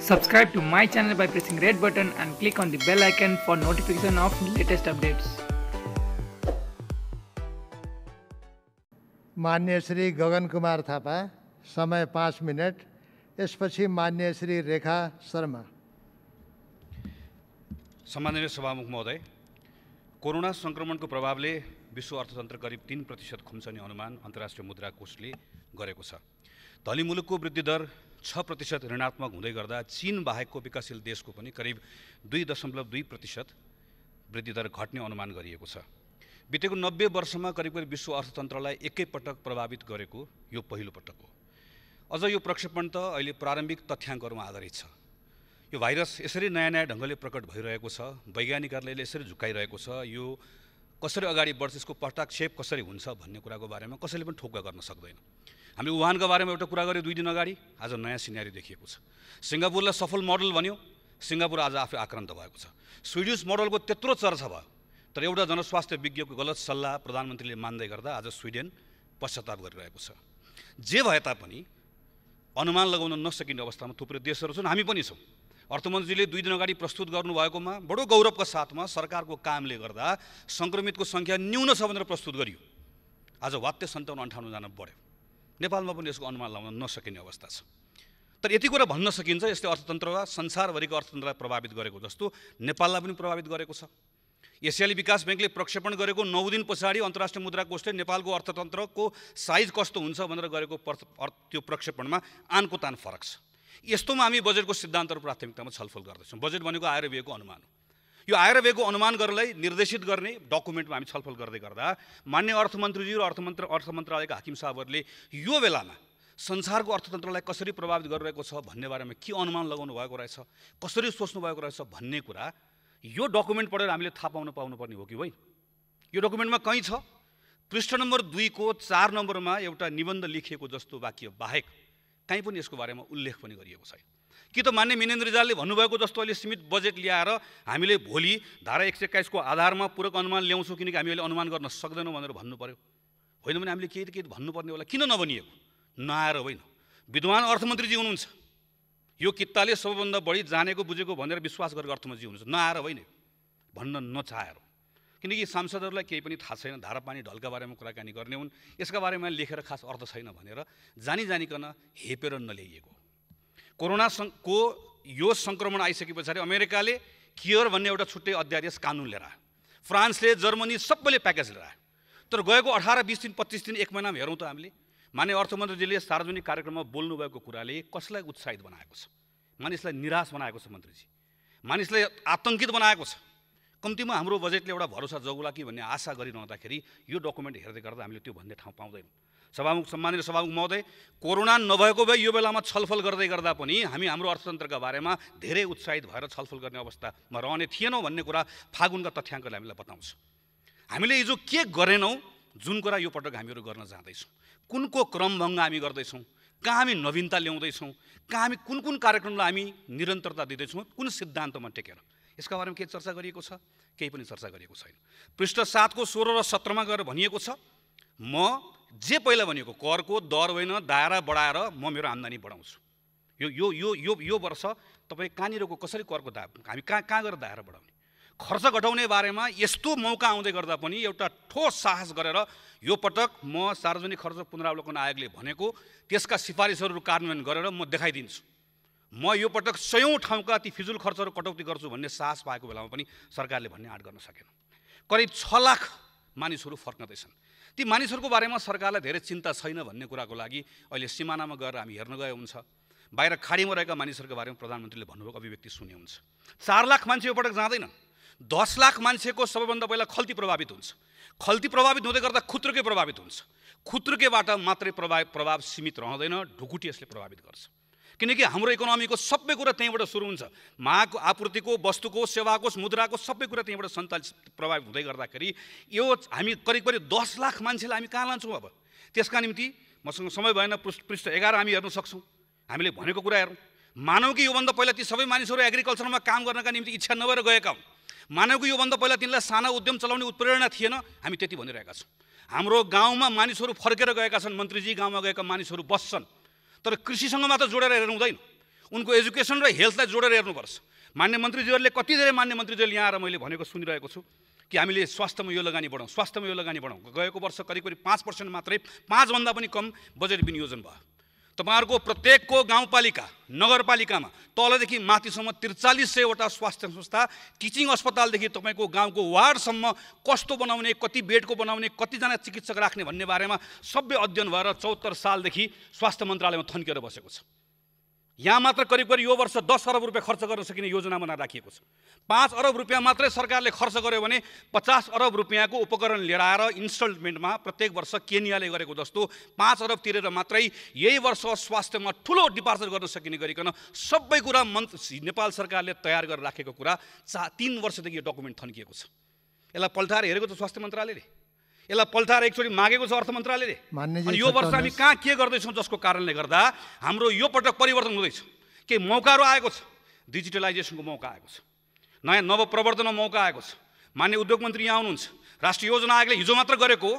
Subscribe to my channel by pressing red button and click on the bell icon for notification of latest updates. मान्य श्री गगन कुमार थापा समय पाँच minute यसपछि मान्य श्री रेखा शर्मा सम्माननीय सभामुख महोदय कोरोना सङ्क्रमणको प्रभावले विश्व अर्थतन्त्र करिब तिन प्रतिशत खुम्चने अनुमान अन्तर्राष्ट्रिय मुद्रा कोषले गरेको छ धनी मुलुकको वृद्धि दर छ प्रतिशत ऋणात्मक हुँदै गर्दा चिन बाहेकको विकासशील देशको पनि करिब दुई दशमलव दुई प्रतिशत वृद्धिदर घट्ने अनुमान गरिएको छ बितेको नब्बे वर्षमा करिब करिब विश्व अर्थतन्त्रलाई एकैपटक प्रभावित गरेको यो पहिलो पटक हो अझ यो प्रक्षेपण त अहिले प्रारम्भिक तथ्याङ्कहरूमा आधारित छ यो भाइरस यसरी नयाँ नयाँ ढङ्गले प्रकट भइरहेको छ वैज्ञानिकहरूले यसरी झुकाइरहेको छ यो कसरी अगाडि बढ्छ यसको पटाक्षेप कसरी हुन्छ भन्ने कुराको बारेमा कसैले पनि ठोक्का गर्न सक्दैन हामीले वुहानको बारेमा एउटा कुरा गऱ्यौँ दुई दिन अगाडि आज नयाँ सिनेरी देखिएको छ सिङ्गापुरलाई सफल मोडल भन्यो सिङ्गापुर आज आफै आक्रान्त भएको छ स्विडिस मोडलको त्यत्रो चर्चा भयो तर एउटा जनस्वास्थ्य विज्ञको गलत सल्लाह प्रधानमन्त्रीले मान्दै गर्दा आज स्विडेन पश्चाताप गरिरहेको छ जे भए तापनि अनुमान लगाउन नसकिने अवस्थामा थुप्रै देशहरू छन् हामी पनि छौँ अर्थमन्त्रीले दुई दिन अगाडि प्रस्तुत गर्नुभएकोमा बडो गौरवका साथमा सरकारको कामले गर्दा सङ्क्रमितको सङ्ख्या न्यून छ भनेर प्रस्तुत गरियो आज वात्य सन्ताउन्न अन्ठाउन्नजना बढ्यो नेपालमा पनि यसको अनुमान लगाउन नसकिने अवस्था छ तर यति कुरा भन्न सकिन्छ यसले अर्थतन्त्रलाई संसारभरिको अर्थतन्त्रलाई प्रभावित गरेको जस्तो नेपाललाई पनि प्रभावित गरेको छ एसियाली विकास ब्याङ्कले प्रक्षेपण गरेको नौ दिन पछाडि अन्तर्राष्ट्रिय मुद्रा कोषले नेपालको अर्थतन्त्रको साइज कस्तो हुन्छ भनेर गरेको त्यो प्रक्षेपणमा आनको तान फरक छ यस्तोमा हामी बजेटको सिद्धान्त र प्राथमिकतामा छलफल गर्दैछौँ बजेट भनेको आएर अनुमान हो यो आएर अनुमान गर्नलाई निर्देशित गर्ने डकुमेन्टमा हामी छलफल गर्दै गर्दा मान्य अर्थमन्त्रीज्यू र अर्थमन्त्र अर्थ मन्त्रालयका हाकिम साहबहरूले यो बेलामा संसारको अर्थतन्त्रलाई कसरी प्रभावित गरिरहेको छ भन्ने बारेमा के अनुमान लगाउनु भएको रहेछ कसरी सोच्नु भएको रहेछ भन्ने कुरा यो डकुमेन्ट पढेर हामीले थाहा पाउन पाउनुपर्ने हो कि होइन यो डकुमेन्टमा कहीँ छ पृष्ठ नम्बर दुईको चार नम्बरमा एउटा निबन्ध लेखिएको जस्तो वाक्य बाहेक कहीँ पनि यसको बारेमा उल्लेख पनि गरिएको छैन कि त मान्य मिनेन्द्र रिजालले भन्नुभएको जस्तो अहिले सीमित बजेट ल्याएर हामीले भोलि धारा एक सय एक्काइसको आधारमा पूरक अनुमान ल्याउँछौँ किनकि हामी अहिले अनुमान गर्न सक्दैनौँ भनेर भन्नु पऱ्यो होइन भने हामीले केही त केही भन्नुपर्ने होला किन नबनिएको नआएर होइन विद्वान अर्थमन्त्रीजी हुनुहुन्छ यो किताले सबैभन्दा बढी जानेको बुझेको भनेर विश्वास गरेको अर्थमन्त्री हुनुहुन्छ नआएर होइन भन्न नचाहेर किनकि सांसदहरूलाई केही पनि थाहा छैन धारा पानी ढलका बारेमा कुराकानी गर्ने हुन् यसका बारेमा लेखेर खास अर्थ छैन भनेर जानी जानिकन हेपेर नल्याइएको कोरोना को यो सङ्क्रमण आइसके पछाडि अमेरिकाले कियर भन्ने एउटा छुट्टै अध्यादेश कानुन लिएर आयो फ्रान्सले जर्मनी सबैले प्याकेज लिएर तर गएको अठार बिस दिन पच्चिस दिन एक महिनामा हेरौँ त हामीले माने अर्थमन्त्रीजीले सार्वजनिक कार्यक्रममा बोल्नुभएको कुराले कसलाई उत्साहित बनाएको छ मानिसलाई निराश बनाएको छ मन्त्रीजी मानिसलाई आतङ्कित बनाएको छ कम्तीमा हाम्रो बजेटले एउटा भरोसा जगुला कि भन्ने आशा गरिरहँदाखेरि यो डकुमेन्ट हेर्दै गर्दा हामीले त्यो भन्ने ठाउँ पाउँदैनौँ सभामुख सम्मानित सभामुख महोदय कोरोना नभएको भए यो बेलामा छलफल गर्दै गर्दा पनि हामी हाम्रो अर्थतन्त्रका बारेमा धेरै उत्साहित भएर छलफल गर्ने अवस्थामा रहने थिएनौँ भन्ने कुरा फागुनका तथ्याङ्कले हामीलाई बताउँछ हामीले हिजो के गरेनौँ जुन कुरा यो पटक हामीहरू गर्न जाँदैछौँ कुनको क्रमभङ्ग हामी गर्दैछौँ कहाँ हामी नवीनता ल्याउँदैछौँ कहाँ हामी कुन कुन कार्यक्रमलाई हामी निरन्तरता दिँदैछौँ कुन सिद्धान्तमा टेकेर यसका बारेमा केही चर्चा गरिएको छ केही पनि चर्चा गरिएको छैन पृष्ठ सातको सोह्र र सत्रमा गएर भनिएको छ म जे पहिला भनेको करको दर होइन दायरा बढाएर म मेरो आम्दानी बढाउँछु यो यो यो यो यो वर्ष तपाईँ कहाँनिरको कसरी करको दा हामी कहाँ कहाँ गएर दायरा बढाउने खर्च घटाउने बारेमा यस्तो मौका आउँदै गर्दा पनि एउटा ठोस साहस गरेर यो पटक म सार्वजनिक खर्च पुनरावलोकन आयोगले भनेको त्यसका सिफारिसहरू कार्यान्वयन गरेर म देखाइदिन्छु म यो पटक सयौँ ठाउँका ती फिजुल खर्चहरू कटौती गर्छु भन्ने साहस पाएको बेलामा पनि सरकारले भन्ने आँट गर्न सकेन करिब छ लाख मानिसहरू फर्कँदैछन् ती मानिसहरूको बारेमा सरकारलाई धेरै चिन्ता छैन भन्ने कुराको लागि अहिले सिमानामा गएर हामी हेर्न गए हुन्छ बाहिर खाडीमा रहेका मानिसहरूको बारेमा प्रधानमन्त्रीले भन्नुभएको अभिव्यक्ति सुन्ने हुन्छ चार लाख मान्छे यो पटक जाँदैन दस लाख मान्छेको सबैभन्दा पहिला खल्ती प्रभावित हुन्छ खल्ती प्रभावित हुँदै गर्दा खुत्रुकै प्रभावित हुन्छ खुत्रुकेबाट मात्रै प्रभाव प्रभाव सीमित रहँदैन ढुकुटी यसले प्रभावित गर्छ किनकि हाम्रो इकोनोमीको सबै कुरा त्यहीँबाट सुरु हुन्छ महाको आपूर्तिको वस्तुको सेवाको मुद्राको सबै कुरा त्यहीँबाट सञ्चालित प्रभावित हुँदै गर्दाखेरि यो हामी करिब करिब दस लाख मान्छेलाई हामी कहाँ लान्छौँ अब त्यसका निम्ति मसँग समय भएन पृष्ठ पृष्ठ एघार हामी हेर्न सक्छौँ हामीले भनेको कुरा हेरौँ मानव कि योभन्दा पहिला ती सबै मानिसहरू एग्रिकल्चरमा काम गर्नका निम्ति इच्छा नभएर गएका हुन् मानव कि योभन्दा पहिला तिनलाई साना उद्यम चलाउने उत्प्रेरणा थिएन हामी त्यति भनिरहेका छौँ हाम्रो गाउँमा मानिसहरू फर्केर गएका छन् मन्त्रीजी गाउँमा गएका मानिसहरू बस्छन् तर कृषिसँग मात्र जोडेर हेर्नु हुँदैन उनको एजुकेसन र हेल्थलाई जोडेर हेर्नुपर्छ मान्य मन्त्रीज्यूहरूले कति धेरै मान्य मन्त्रीजीहरूले यहाँ आएर मैले भनेको सुनिरहेको छु कि हामीले स्वास्थ्यमा यो लगानी बढाउँ स्वास्थ्यमा यो लगानी बढाउँ गएको वर्ष करिब करिब पाँच पर्सेन्ट मात्रै पाँचभन्दा पनि कम बजेट विनियोजन भयो तपाईँहरूको प्रत्येकको गाउँपालिका नगरपालिकामा तलदेखि माथिसम्म त्रिचालिस सयवटा स्वास्थ्य संस्था टिचिङ अस्पतालदेखि तपाईँको गाउँको वार्डसम्म कस्तो बनाउने कति बेडको बनाउने कतिजना चिकित्सक राख्ने भन्ने बारेमा सबै अध्ययन भएर चौहत्तर सालदेखि स्वास्थ्य मन्त्रालयमा थन्किएर बसेको छ यहाँ मात्र करिब करिब यो वर्ष दस अरब रुपियाँ खर्च गर्न सकिने योजना बनाएर राखिएको छ पाँच अरब रुपियाँ मात्रै सरकारले खर्च गर्यो भने पचास अरब रुपियाँको उपकरण लिएर आएर इन्स्टलमेन्टमा प्रत्येक वर्ष केनियाले गरेको जस्तो पाँच अरब तिरेर मात्रै यही वर्ष स्वास्थ्यमा ठुलो डिपार्चर गर्न सकिने गरिकन सबै कुरा मन् नेपाल सरकारले तयार गरेर राखेको कुरा चा तिन वर्षदेखि यो डकुमेन्ट थन्किएको छ यसलाई पल्टाएर हेरेको त स्वास्थ्य मन्त्रालयले यसलाई पल्टाएर एकचोटि मागेको छ अर्थ मन्त्रालयले अनि यो वर्ष हामी कहाँ के गर्दैछौँ जसको कारणले गर्दा हाम्रो यो पटक परिवर्तन हुँदैछ केही मौकाहरू आएको छ डिजिटलाइजेसनको मौका आएको छ नयाँ नवप्रवर्तनमा मौका आएको छ मान्य उद्योग मन्त्री यहाँ आउनुहुन्छ राष्ट्रिय योजना आयोगले हिजो मात्र गरेको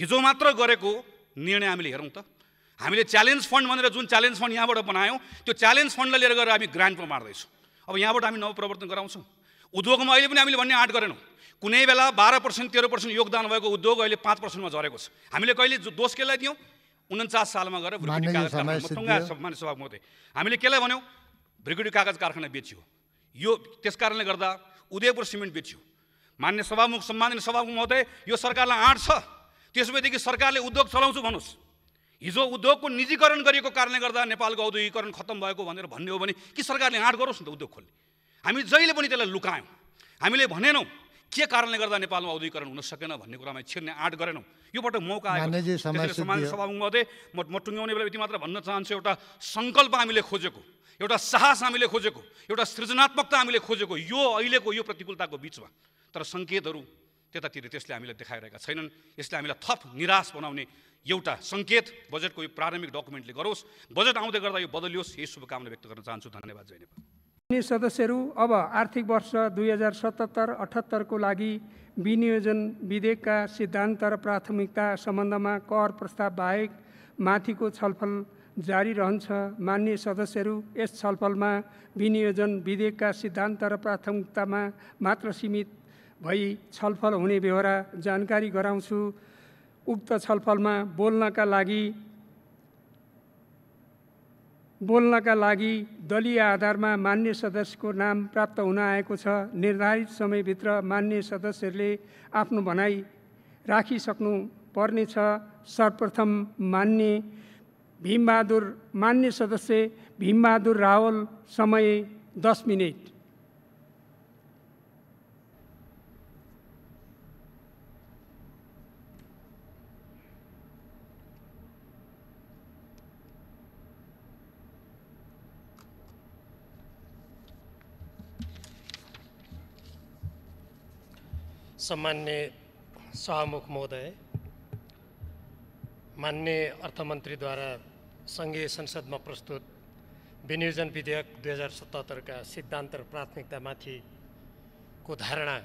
हिजो मात्र गरेको निर्णय हामीले हेरौँ त हामीले च्यालेन्ज फन्ड भनेर जुन च्यालेन्ज फन्ड यहाँबाट बनायौँ त्यो च्यालेन्ज फन्डलाई लिएर गएर हामी ग्रान्टमा मार्दैछौँ अब यहाँबाट हामी नवप्रवर्तन गराउँछौँ उद्योगमा अहिले पनि हामीले भन्ने आँट गरेनौँ कुनै बेला बाह्र पर्सेन्ट तेह्र पर्सेन्ट योगदान भएको उद्योग अहिले पाँच पर्सेन्टमा झरेको छ हामीले कहिले दोष केलाई दियौँ उन्चास सालमा गएर मान्य सभा महोदय हामीले केलाई भन्यौँ भ्रिगुडी कागज कारखाना बेचियो यो त्यस कारणले गर्दा उदयपुर सिमेन्ट बेचियो मान्य सभामुख सम्मान्य सभामुख महोदय यो सरकारलाई आँट छ त्यस भएदेखि सरकारले उद्योग चलाउँछु भन्नुहोस् हिजो उद्योगको निजीकरण गरिएको कारणले गर्दा नेपालको औद्योगिकरण खत्तम भएको भनेर भन्ने हो भने कि सरकारले आँट गरोस् नि त उद्योग खोल्ने हामी जहिले पनि त्यसलाई लुकायौँ हामीले भनेनौँ के कारणले गर्दा नेपालमा औद्योगिकरण हुन सकेन भन्ने कुरामा छिर्ने आँट गरेनौँ यो पटक मौका आयो समाजसभामध्ये म म टुङ्ग्याउने बेला यति मात्र भन्न चाहन्छु एउटा सङ्कल्प हामीले खोजेको एउटा साहस हामीले खोजेको एउटा सृजनात्मकता हामीले खोजेको यो अहिलेको यो प्रतिकूलताको बिचमा तर सङ्केतहरू त्यतातिर त्यसले हामीलाई देखाइरहेका छैनन् यसले हामीलाई थप निराश बनाउने एउटा सङ्केत बजेटको यो प्रारम्भिक डकुमेन्टले गरोस् बजेट आउँदै गर्दा यो बदलियोस् यही शुभकामना व्यक्त गर्न चाहन्छु धन्यवाद जय नेपाल अन्य सदस्यहरू अब आर्थिक वर्ष दुई हजार सतहत्तर अठहत्तरको लागि विनियोजन विधेयकका सिद्धान्त र प्राथमिकता सम्बन्धमा कर प्रस्ताव बाहेक माथिको छलफल जारी रहन्छ मान्य सदस्यहरू यस छलफलमा विनियोजन विधेयकका सिद्धान्त र प्राथमिकतामा मात्र सीमित भई छलफल हुने बेहोरा जानकारी गराउँछु उक्त छलफलमा बोल्नका लागि बोल्नका लागि दलीय आधारमा मान्य सदस्यको नाम प्राप्त हुन आएको छ निर्धारित समयभित्र मान्य सदस्यहरूले आफ्नो भनाइ राखिसक्नु पर्नेछ सर्वप्रथम मान्य भीमबहादुर मान्य सदस्य भीमबहादुर रावल समय दस मिनट सम्मान्य सहमुख महोदय मान्य अर्थमन्त्रीद्वारा सङ्घीय संसदमा प्रस्तुत विनियोजन विधेयक दुई हजार सतहत्तरका सिद्धान्त र प्राथमिकतामाथिको धारणा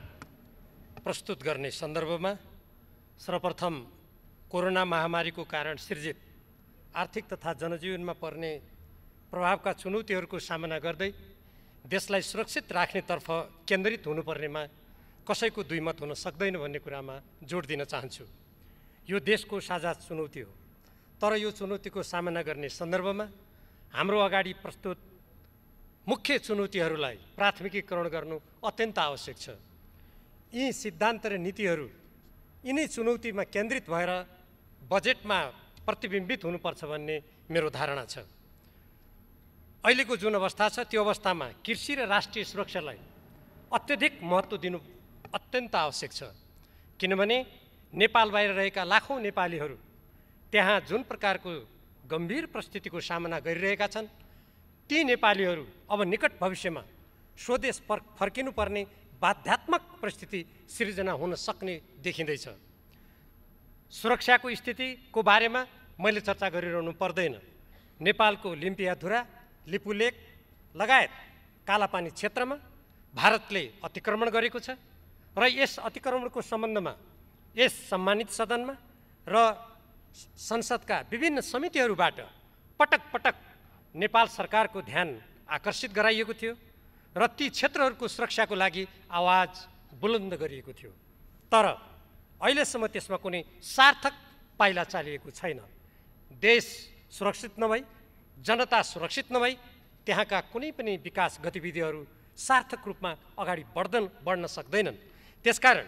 प्रस्तुत गर्ने सन्दर्भमा सर्वप्रथम कोरोना महामारीको कारण सिर्जित आर्थिक तथा जनजीवनमा पर्ने प्रभावका चुनौतीहरूको सामना गर्दै देशलाई सुरक्षित राख्नेतर्फ केन्द्रित हुनुपर्नेमा कसैको दुई मत हुन सक्दैन भन्ने कुरामा जोड दिन चाहन्छु यो देशको साझा चुनौती हो तर यो चुनौतीको सामना गर्ने सन्दर्भमा हाम्रो अगाडि प्रस्तुत मुख्य चुनौतीहरूलाई प्राथमिकीकरण गर्नु अत्यन्त आवश्यक छ यी सिद्धान्त र नीतिहरू यिनै चुनौतीमा केन्द्रित भएर बजेटमा प्रतिबिम्बित हुनुपर्छ भन्ने मेरो धारणा छ अहिलेको जुन अवस्था छ त्यो अवस्थामा कृषि र राष्ट्रिय सुरक्षालाई अत्यधिक महत्त्व दिनु अत्यन्त आवश्यक छ किनभने नेपाल बाहिर रहेका लाखौँ नेपालीहरू त्यहाँ जुन प्रकारको गम्भीर परिस्थितिको सामना गरिरहेका छन् ती नेपालीहरू अब निकट भविष्यमा स्वदेश फर् फर्किनुपर्ने बाध्यात्मक परिस्थिति सिर्जना हुन सक्ने देखिँदैछ सुरक्षाको स्थितिको बारेमा मैले चर्चा गरिरहनु पर्दैन नेपालको लिम्पियाधुरा लिपुलेक लगायत कालापानी क्षेत्रमा भारतले अतिक्रमण गरेको छ र यस अतिक्रमणको सम्बन्धमा यस सम्मानित सदनमा र संसदका विभिन्न समितिहरूबाट पटक पटक नेपाल सरकारको ध्यान आकर्षित गराइएको थियो र ती क्षेत्रहरूको सुरक्षाको लागि आवाज बुलन्द गरिएको थियो तर अहिलेसम्म त्यसमा कुनै सार्थक पाइला चालिएको छैन देश सुरक्षित नभई जनता सुरक्षित नभई त्यहाँका कुनै पनि विकास गतिविधिहरू सार्थक रूपमा अगाडि बढ्दन बढ्न सक्दैनन् त्यसकारण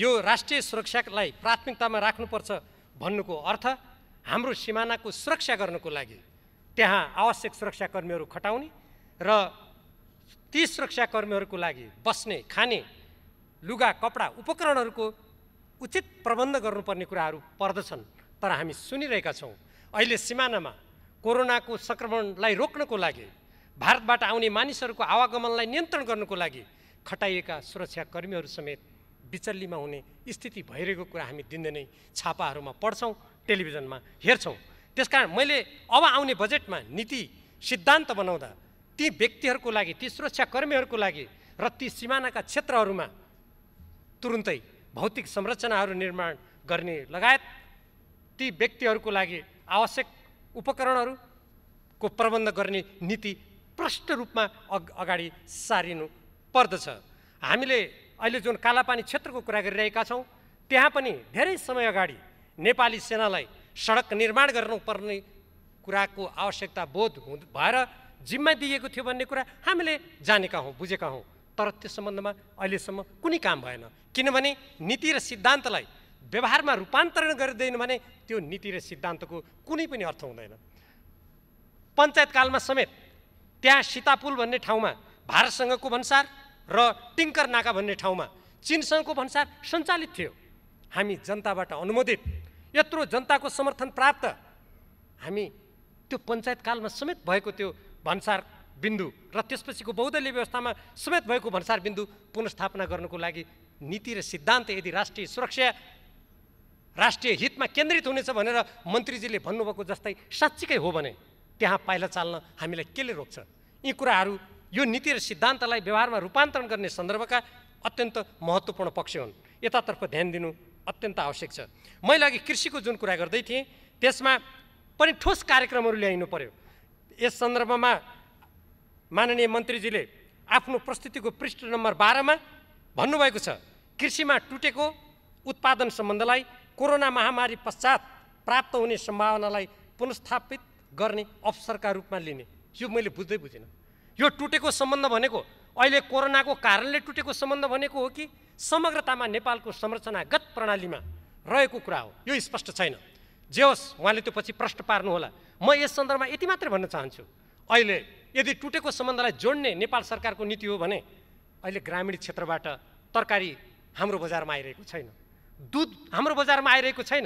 यो राष्ट्रिय सुरक्षालाई प्राथमिकतामा राख्नुपर्छ भन्नुको अर्थ हाम्रो सिमानाको सुरक्षा गर्नको लागि त्यहाँ आवश्यक सुरक्षाकर्मीहरू खटाउने र ती सुरक्षाकर्मीहरूको लागि बस्ने खाने लुगा कपडा उपकरणहरूको उचित प्रबन्ध गर्नुपर्ने कुराहरू पर्दछन् तर हामी सुनिरहेका छौँ अहिले सिमानामा कोरोनाको सङ्क्रमणलाई रोक्नको लागि भारतबाट आउने मानिसहरूको आवागमनलाई नियन्त्रण गर्नको लागि खटाइएका सुरक्षाकर्मीहरू समेत बिचल्लीमा हुने स्थिति भइरहेको कुरा हामी दिनदिनै छापाहरूमा पढ्छौँ टेलिभिजनमा हेर्छौँ त्यसकारण मैले अब आउने बजेटमा नीति सिद्धान्त बनाउँदा ती व्यक्तिहरूको लागि ती सुरक्षाकर्मीहरूको लागि र ती सिमानाका क्षेत्रहरूमा तुरुन्तै भौतिक संरचनाहरू निर्माण गर्ने लगायत ती व्यक्तिहरूको लागि आवश्यक उपकरणहरूको प्रबन्ध गर्ने नीति प्रष्ट रूपमा अगाडि सारिनु पर्दछ हामीले अहिले जुन कालापानी क्षेत्रको कुरा गरिरहेका छौँ त्यहाँ पनि धेरै समय अगाडि नेपाली सेनालाई सडक निर्माण गर्नुपर्ने कुराको आवश्यकता बोध हु भएर जिम्मा दिएको थियो भन्ने कुरा हामीले जानेका हौँ बुझेका हौँ तर त्यो सम्बन्धमा अहिलेसम्म कुनै काम भएन किनभने नीति र सिद्धान्तलाई व्यवहारमा रूपान्तरण गरिदिएन भने त्यो नीति र सिद्धान्तको कुनै पनि अर्थ हुँदैन पञ्चायतकालमा समेत त्यहाँ सीतापुल भन्ने ठाउँमा भारतसँगको भन्सार र टिङ्कर नाका भन्ने ठाउँमा चिनसँगको भन्सार सञ्चालित थियो हामी जनताबाट अनुमोदित यत्रो जनताको समर्थन प्राप्त हामी त्यो पञ्चायतकालमा समेत भएको त्यो भन्सार बिन्दु र त्यसपछिको बहुदलीय व्यवस्थामा समेत भएको भन्सार बिन्दु पुनस्थापना गर्नुको लागि नीति र सिद्धान्त यदि राष्ट्रिय सुरक्षा राष्ट्रिय हितमा केन्द्रित हुनेछ भनेर मन्त्रीजीले भन्नुभएको जस्तै साँच्चीकै हो भने त्यहाँ पाइला चाल्न हामीलाई केले रोक्छ यी कुराहरू यो नीति र सिद्धान्तलाई व्यवहारमा रूपान्तरण गर्ने सन्दर्भका अत्यन्त महत्त्वपूर्ण पक्ष हुन् यतातर्फ ध्यान दिनु अत्यन्त आवश्यक छ मैले अघि कृषिको जुन कुरा गर्दै थिएँ त्यसमा पनि ठोस कार्यक्रमहरू ल्याइनु पर्यो यस सन्दर्भमा माननीय मन्त्रीजीले आफ्नो प्रस्तुतिको पृष्ठ नम्बर बाह्रमा भन्नुभएको छ कृषिमा टुटेको उत्पादन सम्बन्धलाई कोरोना महामारी पश्चात प्राप्त हुने सम्भावनालाई पुनस्थापित गर्ने अवसरका रूपमा लिने यो मैले बुझ्दै बुझिनँ यो टुटेको सम्बन्ध भनेको अहिले कोरोनाको कारणले टुटेको सम्बन्ध भनेको हो कि समग्रतामा नेपालको संरचनागत प्रणालीमा रहेको कुरा हो यो स्पष्ट छैन जे होस् उहाँले त्यो पछि प्रश्न पार्नुहोला म यस सन्दर्भमा यति मात्र भन्न चाहन्छु अहिले यदि टुटेको सम्बन्धलाई जोड्ने नेपाल सरकारको नीति हो भने अहिले ग्रामीण क्षेत्रबाट तरकारी हाम्रो बजारमा आइरहेको छैन दुध हाम्रो बजारमा आइरहेको छैन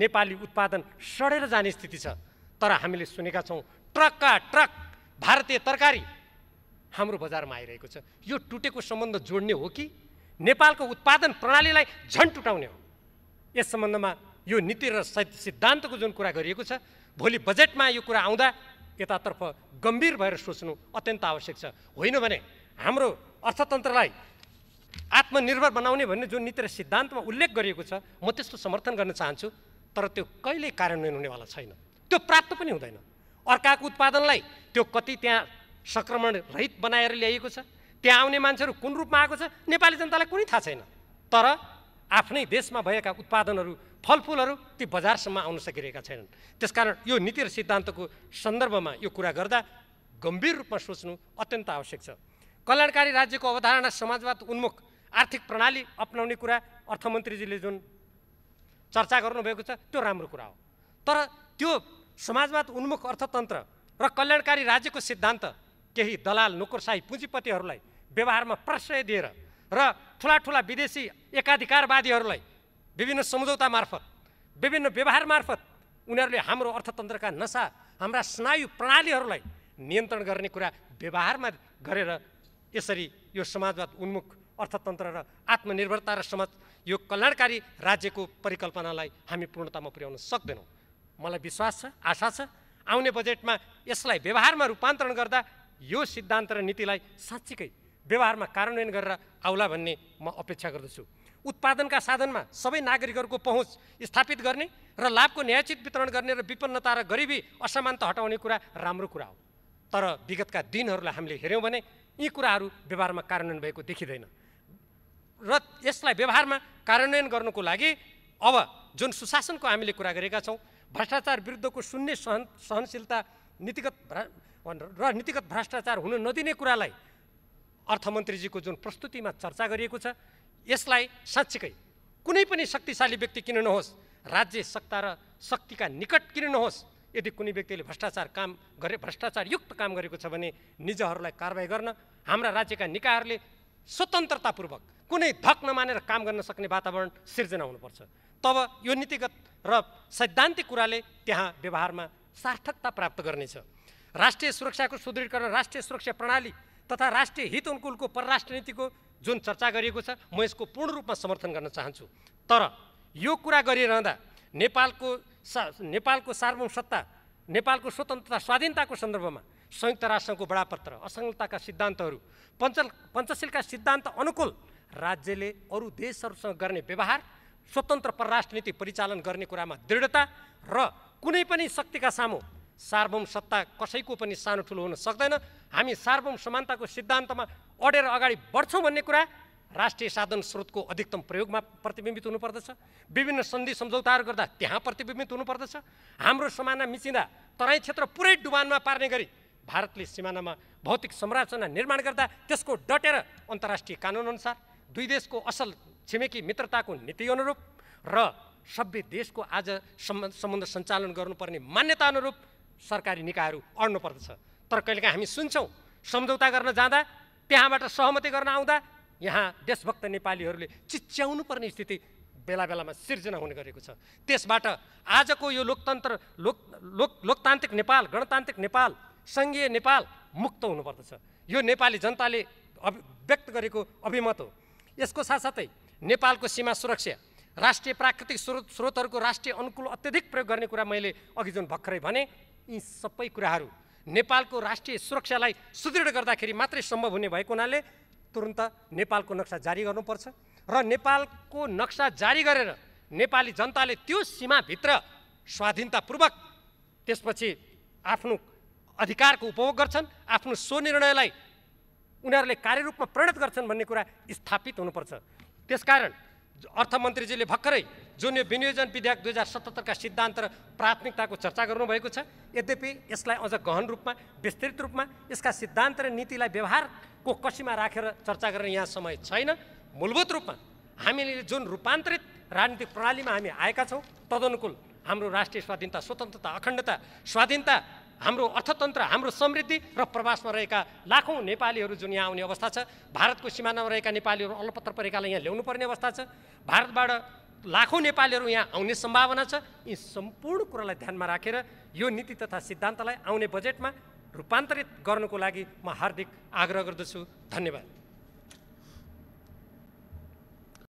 नेपाली उत्पादन सडेर जाने स्थिति छ तर हामीले सुनेका छौँ ट्रकका ट्रक भारतीय तरकारी हाम्रो बजारमा आइरहेको छ यो टुटेको सम्बन्ध जोड्ने हो कि नेपालको उत्पादन प्रणालीलाई झन् टुटाउने हो यस सम्बन्धमा यो नीति र सिद्धान्तको जुन कुरा गरिएको छ भोलि बजेटमा यो कुरा आउँदा यतातर्फ गम्भीर भएर सोच्नु अत्यन्त आवश्यक छ होइन भने हाम्रो अर्थतन्त्रलाई आत्मनिर्भर बनाउने भन्ने जुन नीति र सिद्धान्तमा उल्लेख गरिएको छ म त्यस्तो समर्थन गर्न चाहन्छु तर त्यो कहिले कार्यान्वयन हुनेवाला छैन त्यो प्राप्त पनि हुँदैन अर्काको उत्पादनलाई त्यो कति त्यहाँ सङ्क्रमण रहित बनाएर ल्याइएको छ त्यहाँ आउने मान्छेहरू कुन रूपमा आएको छ नेपाली जनतालाई कुनै थाहा छैन तर आफ्नै देशमा भएका उत्पादनहरू फलफुलहरू ती बजारसम्म आउन सकिरहेका छैनन् त्यसकारण यो नीति र सिद्धान्तको सन्दर्भमा यो कुरा गर्दा गम्भीर रूपमा सोच्नु अत्यन्त आवश्यक छ कल्याणकारी राज्यको अवधारणा समाजवाद उन्मुख आर्थिक प्रणाली अप्नाउने कुरा अर्थमन्त्रीजीले जुन चर्चा गर्नुभएको छ त्यो राम्रो कुरा हो तर त्यो समाजवाद उन्मुख अर्थतन्त्र र कल्याणकारी राज्यको सिद्धान्त केही दलाल नुकुरसाही पुँजीपतिहरूलाई व्यवहारमा प्रश्रय दिएर र ठुला ठुला विदेशी एकाधिकारवादीहरूलाई विभिन्न सम्झौता मार्फत विभिन्न व्यवहार मार्फत उनीहरूले हाम्रो अर्थतन्त्रका नसा हाम्रा स्नायु प्रणालीहरूलाई नियन्त्रण गर्ने कुरा व्यवहारमा गरेर यसरी यो समाजवाद उन्मुख अर्थतन्त्र र आत्मनिर्भरता र समाज यो कल्याणकारी राज्यको परिकल्पनालाई हामी पूर्णतामा पुर्याउन सक्दैनौँ मलाई विश्वास छ आशा छ आउने बजेटमा यसलाई व्यवहारमा रूपान्तरण गर्दा यो सिद्धान्त र नीतिलाई साँच्चीकै व्यवहारमा कार्यान्वयन गरेर आउला भन्ने म अपेक्षा गर्दछु उत्पादनका साधनमा सबै नागरिकहरूको पहुँच स्थापित गर्ने र लाभको न्यायचित वितरण गर्ने र विपन्नता र गरिबी असमानता हटाउने कुरा राम्रो कुरा हो तर विगतका दिनहरूलाई हामीले हेऱ्यौँ भने यी कुराहरू व्यवहारमा कार्यान्वयन भएको देखिँदैन र यसलाई व्यवहारमा कार्यान्वयन गर्नुको लागि अब जुन सुशासनको हामीले कुरा गरेका छौँ भ्रष्टाचार विरुद्धको शून्य सहन सहनशीलता नीतिगत र नीतिगत भ्रष्टाचार हुन नदिने कुरालाई अर्थमन्त्रीजीको जुन प्रस्तुतिमा चर्चा गरिएको छ यसलाई साँच्चीकै कुनै पनि शक्तिशाली व्यक्ति किन नहोस् राज्य सत्ता र शक्तिका निकट किन नहोस् यदि कुनै व्यक्तिले भ्रष्टाचार काम गरे भ्रष्टाचारयुक्त काम गरेको छ भने निजहरूलाई कारवाही गर्न हाम्रा राज्यका निकायहरूले स्वतन्त्रतापूर्वक कुनै धक नमानेर काम गर्न सक्ने वातावरण सिर्जना हुनुपर्छ तब यो नीतिगत र सैद्धान्तिक कुराले त्यहाँ व्यवहारमा सार्थकता प्राप्त गर्नेछ राष्ट्रिय सुरक्षाको सुदृढीकरण राष्ट्रिय सुरक्षा प्रणाली तथा राष्ट्रिय हित अनुकूलको परराष्ट्र नीतिको जुन चर्चा गरिएको छ म यसको पूर्ण रूपमा समर्थन गर्न चाहन्छु तर यो कुरा गरिरहँदा नेपालको सा नेपालको सार्वभौम सत्ता नेपालको स्वतन्त्रता स्वाधीनताको सन्दर्भमा संयुक्त राष्ट्रसङ्घको बडापत्र असङ्गलताका सिद्धान्तहरू पञ्च पञ्चशीलका सिद्धान्त अनुकूल राज्यले अरू देशहरूसँग गर्ने व्यवहार स्वतन्त्र परराष्ट्र नीति परिचालन गर्ने कुरामा दृढता र कुनै पनि शक्तिका सामु सार्वभौम सत्ता कसैको पनि सानो ठुलो हुन सक्दैन हामी सार्वभौम समानताको सिद्धान्तमा अडेर अगाडि बढ्छौँ भन्ने कुरा राष्ट्रिय साधन स्रोतको अधिकतम प्रयोगमा प्रतिबिम्बित हुनुपर्दछ विभिन्न सन्धि सम्झौताहरू गर्दा त्यहाँ प्रतिबिम्बित हुनुपर्दछ हाम्रो समाना मिचिँदा तराई क्षेत्र पुरै डुबानमा पार्ने गरी भारतले सिमानामा भौतिक संरचना निर्माण गर्दा त्यसको डटेर अन्तर्राष्ट्रिय कानुनअनुसार दुई देशको असल छिमेकी मित्रताको नीति अनुरूप र सभ्य देशको आज सम्बन्ध सञ्चालन गर्नुपर्ने मान्यता अनुरूप सरकारी निकायहरू पर्दछ तर कहिलेकाहीँ हामी सुन्छौँ सम्झौता गर्न जाँदा त्यहाँबाट सहमति गर्न आउँदा यहाँ देशभक्त नेपालीहरूले चिच्याउनुपर्ने स्थिति बेला बेलामा सिर्जना हुने गरेको छ त्यसबाट आजको यो लोकतन्त्र लोक लोक लोकतान्त्रिक नेपाल गणतान्त्रिक नेपाल सङ्घीय नेपाल मुक्त हुनुपर्दछ यो नेपाली जनताले अभि व्यक्त गरेको अभिमत हो यसको साथसाथै नेपालको सीमा सुरक्षा राष्ट्रिय प्राकृतिक स्रोत स्रोतहरूको राष्ट्रिय अनुकूल अत्यधिक प्रयोग गर्ने कुरा मैले अघि जुन भर्खरै भने यी सबै कुराहरू नेपालको राष्ट्रिय सुरक्षालाई सुदृढ गर्दाखेरि मात्रै सम्भव हुने भएको हुनाले तुरन्त नेपालको नक्सा जारी गर्नुपर्छ र नेपालको नक्सा जारी गरेर नेपाली जनताले त्यो सीमाभित्र स्वाधीनतापूर्वक त्यसपछि आफ्नो अधिकारको उपभोग गर्छन् आफ्नो स्वनिर्णयलाई उनीहरूले कार्यरूपमा परिणत गर्छन् भन्ने कुरा स्थापित हुनुपर्छ त्यसकारण अर्थमन्त्रीजीले भर्खरै जुन यो विनियोजन विधेयक दुई हजार सतहत्तरका सिद्धान्त र प्राथमिकताको चर्चा गर्नुभएको छ यद्यपि यसलाई अझ गहन रूपमा विस्तृत रूपमा यसका सिद्धान्त र नीतिलाई व्यवहारको कसीमा राखेर चर्चा गर्ने यहाँ समय छैन मूलभूत रूपमा हामीले जुन रूपान्तरित राजनीतिक प्रणालीमा हामी आएका छौँ तदनुकूल हाम्रो राष्ट्रिय स्वाधीनता स्वतन्त्रता अखण्डता स्वाधीनता हाम्रो अर्थतन्त्र हाम्रो समृद्धि र प्रवासमा रहेका लाखौँ नेपालीहरू जुन यहाँ आउने अवस्था छ भारतको सिमानामा रहेका नेपालीहरू अलपत्र परेकालाई यहाँ ल्याउनुपर्ने अवस्था छ भारतबाट लाखौँ नेपालीहरू यहाँ आउने सम्भावना छ यी सम्पूर्ण कुरालाई ध्यानमा राखेर यो नीति तथा सिद्धान्तलाई आउने बजेटमा रूपान्तरित गर्नको लागि म हार्दिक आग्रह गर्दछु धन्यवाद